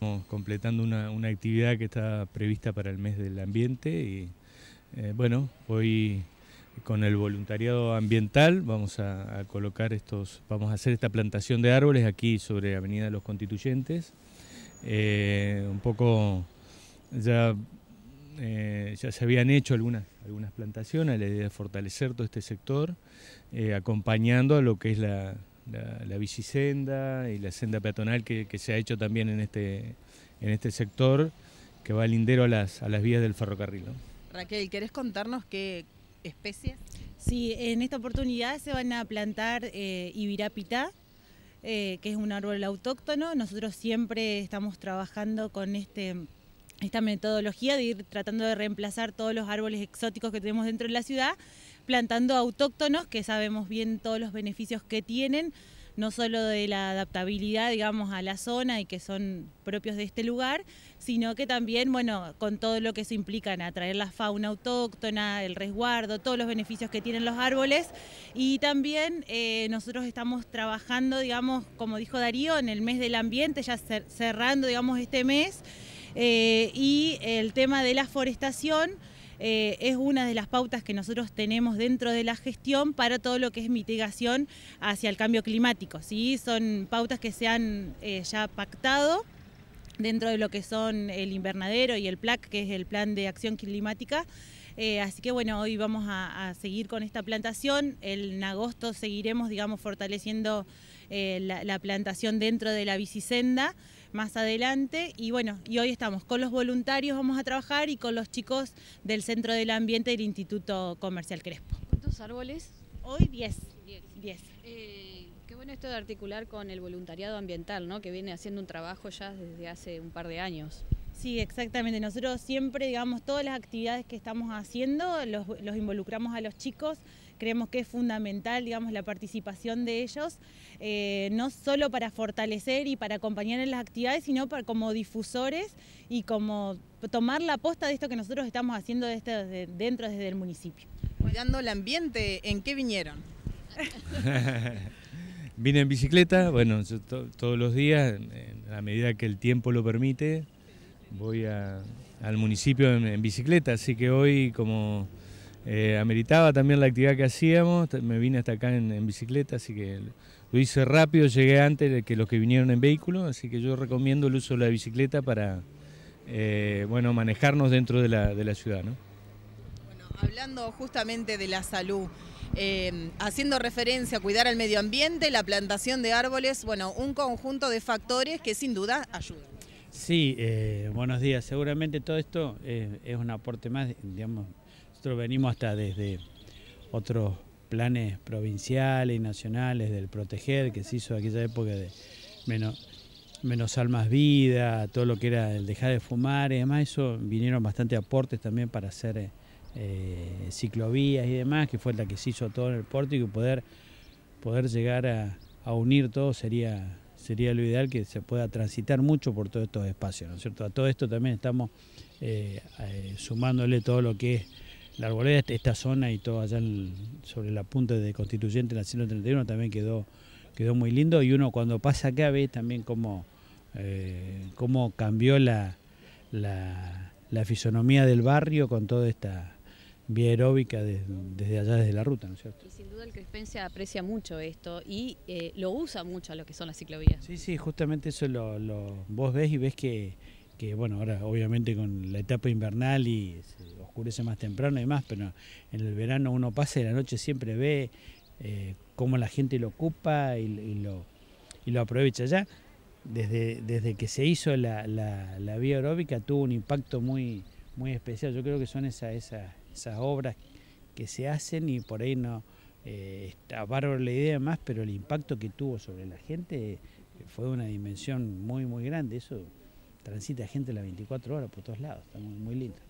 Estamos completando una, actividad que está prevista para el mes del ambiente y eh, bueno, hoy con el voluntariado ambiental vamos a, colocar estos, vamos a hacer esta plantación de árboles aquí sobre Avenida de los Constituyentes. Eh, un poco ya, eh, ya se habían hecho algunas, algunas plantaciones, la idea de fortalecer todo este sector, acompañando a lo que es la, la, bicisenda y la senda peatonal que, se ha hecho también este, en este, sector, que va lindero a las, a las vías del ferrocarril. Raquel, ¿querés contarnos qué especies? Sí, en esta oportunidad se van a plantar eh, eh, que es un árbol autóctono. Nosotros siempre estamos trabajando con este, esta metodología de ir tratando de reemplazar todos los árboles exóticos que tenemos dentro de la ciudad plantando autóctonos, que sabemos bien todos los beneficios que tienen, no solo de la adaptabilidad, digamos, a la zona y que son propios de este lugar, sino que también, bueno, con todo lo que se en atraer la fauna autóctona, el resguardo, todos los beneficios que tienen los árboles. Y también eh, nosotros estamos trabajando, digamos, como dijo Darío, en el mes del ambiente, ya cerrando, digamos, este mes, eh, y el tema de la forestación. Eh, es una de las pautas que nosotros tenemos dentro de la gestión para todo lo que es mitigación hacia el cambio climático. ¿sí? Son pautas que se han eh, ya pactado dentro de lo que son el invernadero y el PLAC, que es el Plan de Acción Climática, eh, así que bueno, hoy vamos a, seguir con esta plantación. en agosto seguiremos, digamos, fortaleciendo eh, la, plantación dentro de la bicicenda, más adelante. Y bueno, y hoy estamos con los voluntarios, vamos a trabajar, y con los chicos del Centro del Ambiente del Instituto Comercial Crespo. ¿Cuántos árboles? Hoy 10. 10. Eh, qué bueno esto de articular con el voluntariado ambiental, ¿no? Que viene haciendo un trabajo ya desde hace un par de años. Sí, exactamente. Nosotros siempre, digamos, todas las actividades que estamos haciendo, los, involucramos a los chicos. Creemos que es fundamental, digamos, la participación de ellos, eh, no solo para fortalecer y para acompañar en las actividades, sino para, como difusores y como tomar la aposta de esto que nosotros estamos haciendo desde, este, dentro, desde el municipio. Cuidando el ambiente, ¿en qué vinieron? Vine en bicicleta, bueno, todos los días, a medida que el tiempo lo permite, voy al municipio en, bicicleta, así que hoy como eh, ameritaba también la actividad que hacíamos, me vine hasta acá en, bicicleta, así que lo hice rápido, llegué antes que los que vinieron en vehículo, así que yo recomiendo el uso de la bicicleta para eh, bueno, manejarnos dentro de la, ciudad. hablando justamente de la salud, eh, haciendo referencia a cuidar al medio ambiente, la plantación de árboles, bueno, un conjunto de factores que sin duda ayudan. Sí, eh, buenos días. Seguramente todo esto eh, es un aporte más, digamos, nosotros venimos hasta desde otros planes provinciales y nacionales del proteger que se hizo en aquella época de menos, menos almas vida, todo lo que era el dejar de fumar y demás, eso vinieron bastantes aportes también para hacer eh, ciclovías y demás, que fue la que se hizo todo en el puerto y poder, poder llegar a, a unir todo sería sería lo ideal que se pueda transitar mucho por todos estos espacios, ¿no es cierto? A todo esto también estamos eh, eh, sumándole todo lo que es la arboleda, este, esta zona y todo allá sobre la punta de Constituyente, en la 131, también quedó, quedó muy lindo y uno cuando pasa acá ve también cómo, eh, cómo cambió la, la, la fisonomía del barrio con toda esta vía aeróbica desde allá, desde la ruta, ¿no es cierto? Y sin duda el Crespencia aprecia mucho esto y eh, lo usa mucho a lo que son las ciclovías. Sí, sí, justamente eso lo, vos ves y ves que, bueno, ahora obviamente con la etapa invernal y oscurece más temprano y más, pero en el verano uno pasa y la noche siempre ve eh, cómo la gente lo ocupa y, lo, y lo aprovecha ya. Desde, desde que se hizo la, la, la vía aeróbica tuvo un impacto muy, muy especial. Yo creo que son esa, esa, esas obras que se hacen y por ahí no eh, está bárbaro la idea más, pero el impacto que tuvo sobre la gente eh, fue una dimensión muy, muy grande. Eso transita gente las 24 horas por todos lados, está muy lindo.